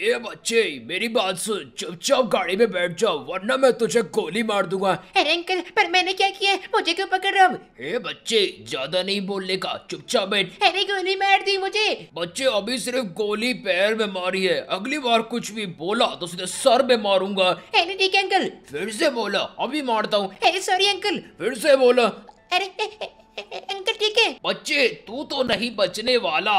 ए बच्चे मेरी बात सुन चुपचाप गाड़ी में बैठ जाओ वरना मैं तुझे गोली मार दूंगा अरे अंकल पर मैंने क्या किया मुझे क्यों पकड़ रहे हो ए बच्चे ज्यादा नहीं बोलने का चुपचाप बैठ अरे गोली मार दी मुझे बच्चे अभी सिर्फ गोली पैर में मारी है अगली बार कुछ भी बोला तो सीधे सर में मारूंगा अरे ठीक है अंकल फिर से बोला अभी मारता हूँ अरे सॉरी अंकल फिर से बोला अरे अंकल ठीक है बच्चे तू तो नहीं बचने वाला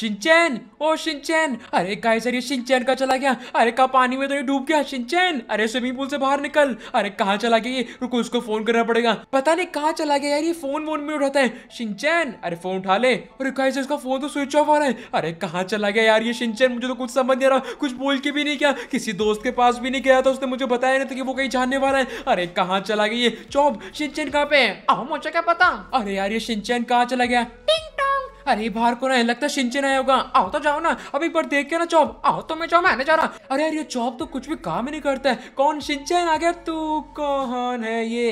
सिंचैन ओ सिंचैन अरे गाइस अरे का चला गया अरे का पानी में तो ये डूब गया सिंचैन अरे स्विमिंग पूल से बाहर निकल अरे कहाँ चला गया ये रुको उसको फोन करना पड़ेगा पता नहीं कहाँ चला गया यार ये फोन वोन में उठाता है सिंचैन अरे फोन उठा ले अरे गाइस इसका फोन तो स्विच ऑफ आ रहा है अरे कहाँ चला गया यार ये सिंचैन मुझे तो कुछ समझ नहीं आ रहा कुछ बोल के भी नहीं किया किसी दोस्त के पास भी नहीं गया था उसने मुझे बताया नहीं था कि वो कहीं जाने वाला है अरे कहाँ चला गया ये चौब सिंचैन कहाँ पे है क्या पता अरे यार ये सिंचन कहाँ चला गया अरे बाहर को नहीं लगता सिंचन आया होगा आओ तो जाओ ना अभी पर देख के ना चौब आओ तो मैं जाओ मैंने जा रहा अरे यार ये चौब तो कुछ भी काम ही नहीं करता है कौन सिंचन आ गया तू कौन है ये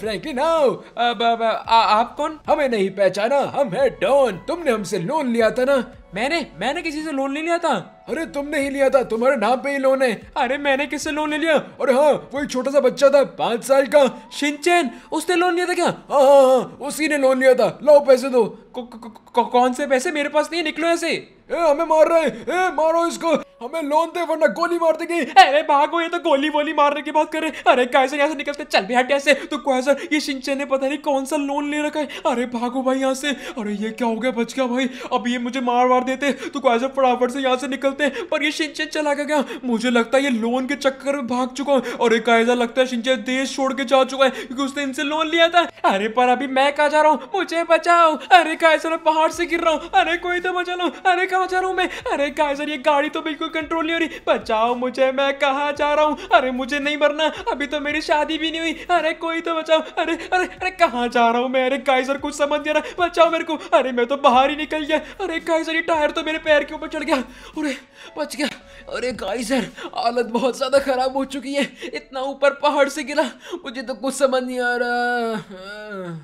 फ्रैंकलिन हाउ अब, अब आप कौन हमें नहीं पहचाना हम है डॉन तुमने हमसे लोन लिया था ना मैंने मैंने किसी से लोन नहीं लिया था अरे तुमने ही लिया था तुम्हारे नाम पे ही लोन है अरे मैंने किससे लोन ले लिया अरे हाँ वो एक छोटा सा बच्चा था पांच साल का शिनचैन उसने लोन लिया था क्या हाँ हाँ हाँ उसी ने लोन लिया था लो पैसे दो कौन से पैसे मेरे पास नहीं निकलो ऐसे ए, हमें मार रहे ए, मारो इसको हमें लोन दे वरना गोली मार देगी अरे भागो ये तो गोली वोली मारने की बात कर रहे अरे कैसे यहाँ से निकल के चल भी हट ऐसे तो कैसर ये सिंचे ने पता नहीं कौन सा लोन ले रखा है अरे भागो भाई यहाँ से अरे ये क्या हो गया बच गया भाई अब ये मुझे मार मार देते तो कैसर फटाफट से यहाँ से निकलते पर ये सिंचे चला गया मुझे लगता है ये लोन के चक्कर में भाग चुका हूँ अरे कैसा लगता है सिंचे देश छोड़ के जा चुका है क्योंकि उसने इनसे लोन लिया था अरे पर अभी मैं कहा जा रहा हूँ मुझे बचाओ अरे कैसे मैं पहाड़ से गिर रहा हूँ अरे कोई तो बचा लो अरे कहा कहा जा रहा हूँ मैं अरे कायसर ये गाड़ी तो बिल्कुल कंट्रोल नहीं हो रही बचाओ मुझे मैं कहा जा रहा हूँ अरे मुझे नहीं मरना अभी तो मेरी शादी भी नहीं हुई अरे कोई तो बचाओ अरे अरे अरे कहाँ जा रहा हूँ मैं अरे कायसर कुछ समझ नहीं रहा बचाओ मेरे को अरे मैं तो बाहर ही निकल गया अरे कायसर ये टायर तो मेरे पैर के ऊपर चढ़ गया अरे बच गया अरे कायसर हालत बहुत ज़्यादा ख़राब हो चुकी है इतना ऊपर पहाड़ से गिरा मुझे तो कुछ समझ नहीं आ रहा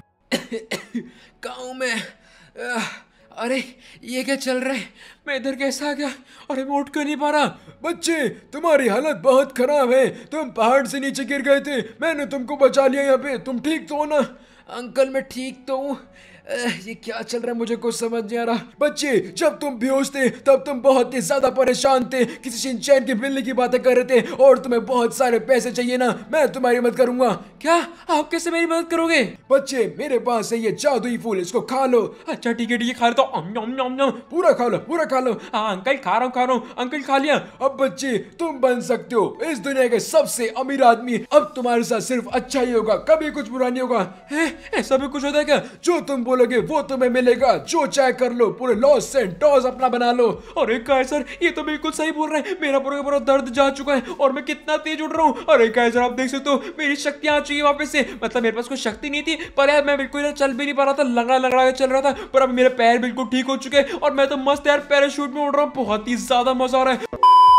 कहाँ मैं अरे ये क्या चल रहा है मैं इधर कैसे आ गया अरे मैं उठ क्यों नहीं पा रहा बच्चे तुम्हारी हालत बहुत खराब है तुम पहाड़ से नीचे गिर गए थे मैंने तुमको बचा लिया यहाँ पे तुम ठीक तो हो ना अंकल मैं ठीक तो हूँ ये क्या चल रहा है मुझे कुछ समझ नहीं आ रहा बच्चे जब तुम बेहोश थे तब तुम बहुत ही ज्यादा परेशान थे किसी शिनचैन के मिलने की बातें कर रहे थे और तुम्हें बहुत सारे पैसे चाहिए ना मैं तुम्हारी मदद करूंगा क्या आप कैसे मेरी मदद करोगे बच्चे मेरे पास है ये जादुई फूल इसको खा लो अच्छा ठीक है खा लो तो पूरा खा लो पूरा खा लो हाँ, अंकल खा रहा हूँ खा रहा हूँ अंकल खा लिया अब बच्चे तुम बन सकते हो इस दुनिया के सबसे अमीर आदमी अब तुम्हारे साथ सिर्फ अच्छा ही होगा कभी कुछ बुरा नहीं होगा ऐसा भी कुछ होता है क्या जो तुम बोल बोलोगे वो तुम्हें मिलेगा जो चाहे कर लो पूरे लॉस टॉस अपना बना लो अरे काय सर ये तो बिल्कुल सही बोल रहे हैं मेरा पूरा पूरा दर्द जा चुका है और मैं कितना तेज उड़ रहा हूँ अरे काय सर आप देख सकते हो मेरी शक्तियाँ आ चुकी है वापस से मतलब मेरे पास कोई शक्ति नहीं थी पर यार मैं बिल्कुल चल भी नहीं पा रहा था लंगड़ा लंगड़ा के चल रहा था पर अब मेरे पैर बिल्कुल ठीक हो चुके हैं और मैं तो मस्त यार पैराशूट में उड़ रहा हूँ बहुत ही ज्यादा मजा आ रहा है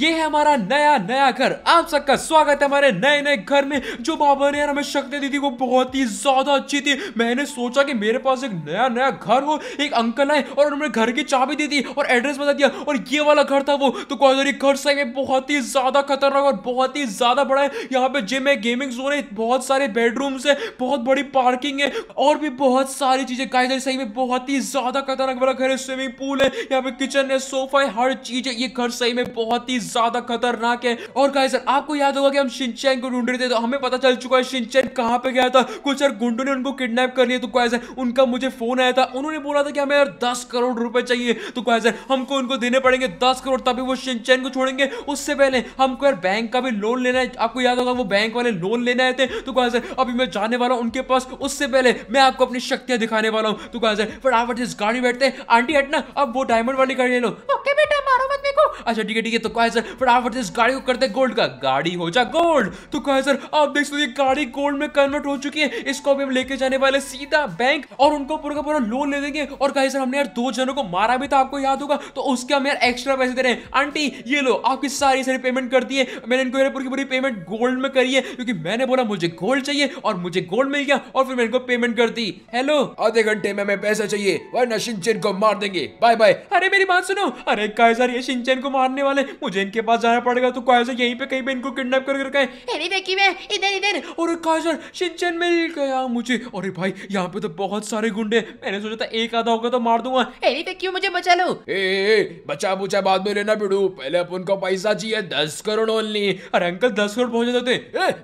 ये है हमारा नया नया घर आप सबका स्वागत है हमारे नए नए घर में जो बाबा ने यार हमें शक्ति दी थी वो बहुत ही ज्यादा अच्छी थी मैंने सोचा कि मेरे पास एक नया नया घर हो एक अंकल आए और उन्होंने घर की चाबी दी थी और एड्रेस बता दिया और ये वाला घर था वो तो कॉलर घर सही में बहुत ही ज्यादा खतरनाक और बहुत ही ज्यादा बड़ा है यहाँ पे जिम है गेमिंग जोन है बहुत सारे बेडरूम्स है बहुत बड़ी पार्किंग है और भी बहुत सारी चीजें गाइस सही में बहुत ही ज्यादा खतरनाक वाला घर है स्विमिंग पूल है यहाँ पे किचन है सोफा है हर चीज है ये घर सही में बहुत ही ज्यादा खतरनाक है और कहा सर आपको याद होगा कि हम शिनचैन को ढूंढ रहे थे तो हमें पता चल चुका है शिनचैन कहाँ पे गया था कुछ यार गुंडो ने उनको किडनेप कर लिया तो गाइस उनका मुझे फोन आया था उन्होंने बोला था कि हमें यार दस करोड़ रुपए चाहिए तो गाइस हमको उनको देने पड़ेंगे दस करोड़ तभी वो शिनचैन को छोड़ेंगे उससे पहले हमको यार बैंक का भी लोन लेना है आपको याद होगा वो बैंक वाले लोन लेने आए थे तो गाइस अभी मैं जाने वाला हूँ उनके पास उससे पहले मैं आपको अपनी शक्तियां दिखाने वाला हूँ तो गाइस फटाफट इस गाड़ी बैठते हैं आंटी हटना अब वो डायमंड वाली गाड़ी ले लो ओके बेटा मारो मत अच्छा ठीक है ठीक है तो कहा सर फटाफट इस गाड़ी को करते गोल्ड का गाड़ी हो जा गोल्ड तो कहा सर आप देख सकते गाड़ी गोल्ड में कन्वर्ट हो चुकी है इसको भी हम लेके जाने वाले सीधा बैंक और उनको पूरा का पूरा लोन ले देंगे और कहा सर हमने यार दो जनों को मारा भी था आपको याद होगा तो उसके हम यार एक्स्ट्रा पैसे दे रहे हैं आंटी ये लो आपकी सारी सारी पेमेंट कर दिए मैंने इनको पूरी पूरी पेमेंट गोल्ड में करी है क्योंकि मैंने बोला मुझे गोल्ड चाहिए और मुझे गोल्ड मिल गया और फिर मैंने इनको पेमेंट कर दी हेलो आधे घंटे में हमें पैसा चाहिए वरना शिनचेन को मार देंगे बाय बाय अरे मेरी बात सुनो अरे कायसर ये शिनचेन इनको मारने वाले मुझे इनके पास जाना पड़ेगा तो कायजर यहीं पे कहीं पे इनको किडनैप कर रखा है अरे देखी मैं इधर इधर और कायजर शिनचैन मिल गया मुझे अरे भाई यहाँ पे तो बहुत सारे गुंडे मैंने सोचा था एक आधा होगा तो मार दूंगा अरे देखियो मुझे बचा लो ए, ए बचा बुचा बाद में लेना बिड़ू पहले अपन को पैसा चाहिए दस करोड़ ओनली अरे अंकल दस करोड़ पहुंच जाते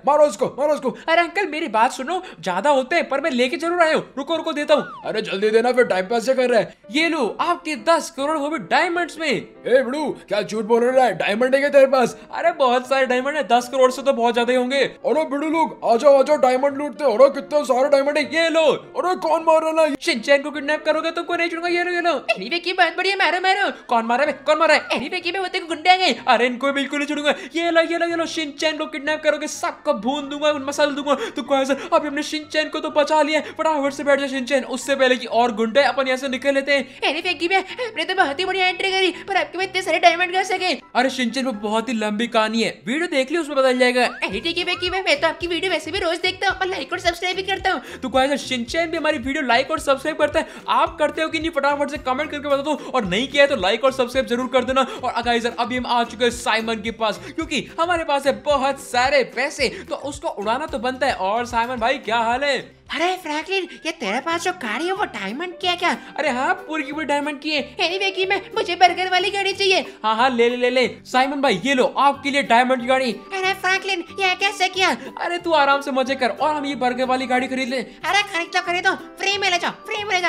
मारो उसको मारो उसको अरे अंकल मेरी बात सुनो ज्यादा होते हैं पर मैं लेके जरूर आया हूँ रुको रुको देता हूँ अरे जल्दी देना फिर टाइम पास कर रहा है ये लो आपके दस करोड़ वो भी डायमंड्स में ए बिड़ू क्या झूठ बोल रहा है डायमंड है क्या तेरे पास अरे बहुत सारे डायमंड है दस करोड़ से तो बहुत ज्यादा ही होंगे और बिड़ू लोग आ जाओ आ जाओ डायमंड लूटते और कितने सारे डायमंड है ये लो और कौन मार रहा है शिनचैन को किडनैप करोगे तुमको तो नहीं छूंगा ये लो ये लो एनीवे की बहुत बड़ी है मारो मारो कौन मारा है कौन मारा है एनीवे की बहुत गुंडे आ गए अरे इनको बिल्कुल नहीं छूंगा ये लो ये लो ये लो शिनचैन को किडनैप करोगे सबको भून दूंगा मसल दूंगा तो सर अभी हमने शिनचैन को तो बचा लिया फटाफट से बैठ जाए शिनचैन उससे पहले की और गुंडे अपन यहाँ से निकल लेते हैं एनीवे की में हमने तो बहुत ही बढ़िया एंट्री करी पर आपके इतने सारे डायमंड पेमेंट कर सके अरे सिंचन वो बहुत ही लंबी कहानी है वीडियो देख ली उसमें बदल जाएगा ठीक है मैं तो आपकी वीडियो वैसे भी रोज देखता हूँ और लाइक और सब्सक्राइब भी करता हूँ तो कहा सिंचन भी हमारी वीडियो लाइक और सब्सक्राइब करता है आप करते हो कि नहीं फटाफट से कमेंट करके बता दो और नहीं किया है तो लाइक और सब्सक्राइब जरूर कर देना और गाइस अभी हम आ चुके हैं साइमन के पास क्योंकि हमारे पास है बहुत सारे पैसे तो उसको उड़ाना तो बनता है और साइमन भाई क्या हाल है अरे फ्रैंकलिन ये तेरे पास जो गाड़ी है वो डायमंड की है क्या अरे हाँ पूरी की पूरी डायमंड की है एनीवे की मैं मुझे बर्गर वाली गाड़ी चाहिए हाँ हाँ ले ले ले ले साइमन भाई ये लो आपके लिए डायमंड की गाड़ी अरे फ्रैंकलिन ये कैसे किया अरे तू आराम से मजे कर और हम ये बर्गर वाली गाड़ी खरीद ले अरे खरीद लो खरीदो फ्री में ले जाओ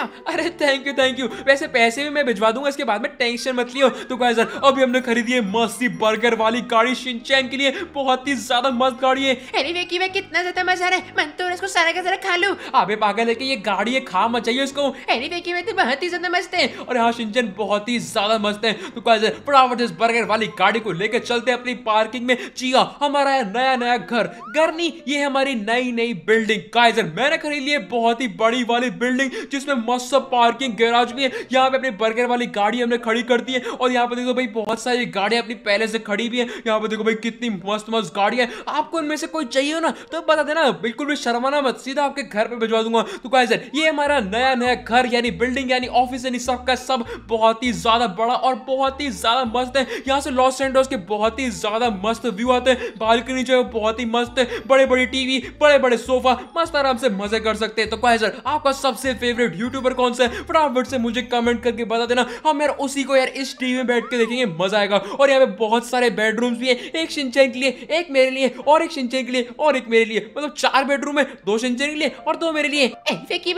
क्या अरे थैंक यू थैंक यू वैसे पैसे भी मैं भिजवा दूंगा इसके बाद में टेंशन मत लियो तो गाइस सर अभी हमने खरीदी है मस्ती बर्गर वाली गाड़ी शिनचैन के लिए बहुत ही ज्यादा मस्त गाड़ी है अरे की वे कितना ज्यादा मजा आ रहा है मन तो इसको सारा का सारा खा लूं अबे पागल है कि ये गाड़ी है खा मत चाहिए इसको अरे की वे तो बहुत ही ज्यादा मस्त है और हाँ शिनचैन बहुत ही ज्यादा मस्त है तो गाइस सर फटाफट इस बर्गर वाली गाड़ी को लेकर चलते हैं अपनी पार्किंग में जी हां हमारा है नया नया घर घर नहीं ये हमारी नई नई बिल्डिंग गाइस मैंने खरीद ली है बहुत ही बड़ी वाली बिल्डिंग जिसमें मस्त पार्किंग गैराज भी है यहाँ पे अपनी बर्गर वाली गाड़ी हमने खड़ी कर दी है और यहाँ पे देखो भाई बहुत सारी गाड़ियाँ अपनी पहले से खड़ी भी है यहाँ पे देखो भाई कितनी मस्त मस्त गाड़ी है आपको इनमें से कोई चाहिए हो ना तो बता देना बिल्कुल भी शर्माना मत सीधा आपके घर पर भिजवा दूंगा तो कह सर ये हमारा नया नया घर यानी बिल्डिंग यानी ऑफिस यानी सब का सब बहुत ही ज्यादा बड़ा और बहुत ही ज्यादा मस्त है यहाँ से लॉस एंड के बहुत ही ज्यादा मस्त व्यू आते हैं बालकनी जो है बहुत ही मस्त है बड़े बड़े टीवी बड़े बड़े सोफा मस्त आराम से मजे कर सकते हैं तो कह सर आपका सबसे फेवरेट यूट्यूबर कौन सा है फटाफट से मुझे कमेंट करके बता देना हम हाँ, यार उसी को यार इस टीवी में बैठ के देखेंगे मजा आएगा और यहाँ पे बहुत सारे बेडरूम्स भी हैं एक सिंचाई के लिए एक मेरे लिए और एक सिंचाई के लिए और एक मेरे लिए मतलब चार बेडरूम है दो सिंचाई के लिए और दो मेरे लिए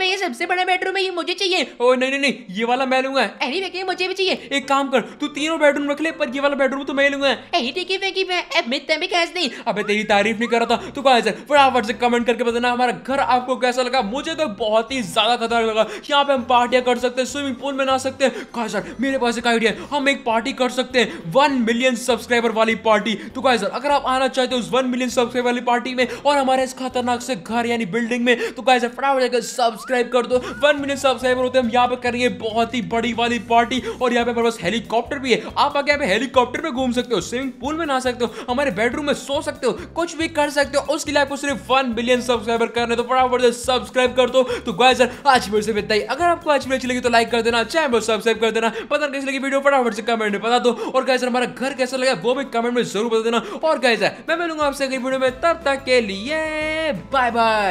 भाई सबसे बड़ा बेडरूम है ये मुझे चाहिए ओ नहीं नहीं नहीं ये वाला मैं लूंगा अरे फेंकी मुझे भी चाहिए एक काम कर तू तीनों बेडरूम रख ले पर ये वाला बेडरूम तो मैं लूंगा ठीक है फेंकी मैं अब मैं तभी कैसे नहीं अबे तेरी तारीफ नहीं कर रहा था तू कहा फटाफट से कमेंट करके बताना हमारा घर आपको कैसा लगा मुझे तो बहुत ही ज्यादा खतरनाक लगा यहाँ पे हम पार्टियां कर सकते हैं स्विमिंग पूल में ना सकते हैं कहा सर मेरे पास एक आइडिया है हम एक पार्टी कर सकते हैं वन मिलियन सब्सक्राइबर वाली पार्टी तो कहा सर अगर आप आना चाहते हो उस वन मिलियन सब्सक्राइबर वाली पार्टी में और हमारे इस खतरनाक से घर यानी बिल्डिंग में तो कहा सर फटाफट जाकर सब्सक्राइब कर दो वन मिलियन सब्सक्राइबर होते हम यहाँ पे करेंगे बहुत ही बड़ी वाली पार्टी और यहाँ पे हमारे पास हेलीकॉप्टर भी है आप आगे यहाँ हेलीकॉप्टर में घूम सकते हो स्विमिंग पूल में ना सकते हो हमारे बेडरूम में सो सकते हो कुछ भी कर सकते हो उसके लिए आपको सिर्फ वन मिलियन सब्सक्राइबर करने तो फटाफट सब्सक्राइब कर दो तो गाय सर आज मेरे से ही अगर आपको आज अच्छी लगी तो लाइक कर देना चैनल सब्सक्राइब कर देना पता कैसे लगी वीडियो फटाफट से कमेंट में बता दो और कैसे हमारा घर कैसा लगा वो भी कमेंट में जरूर बता देना और कैसे मैं मिलूंगा आपसे अगली वीडियो में तब तक के लिए बाय बाय